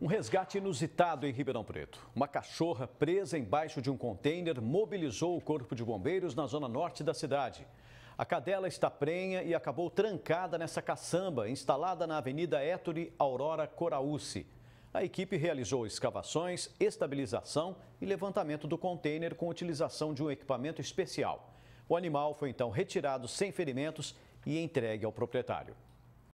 Um resgate inusitado em Ribeirão Preto. Uma cachorra presa embaixo de um container mobilizou o corpo de bombeiros na zona norte da cidade. A cadela está prenha e acabou trancada nessa caçamba instalada na Avenida Étore Aurora Corauce. A equipe realizou escavações, estabilização e levantamento do container com utilização de um equipamento especial. O animal foi então retirado sem ferimentos e entregue ao proprietário.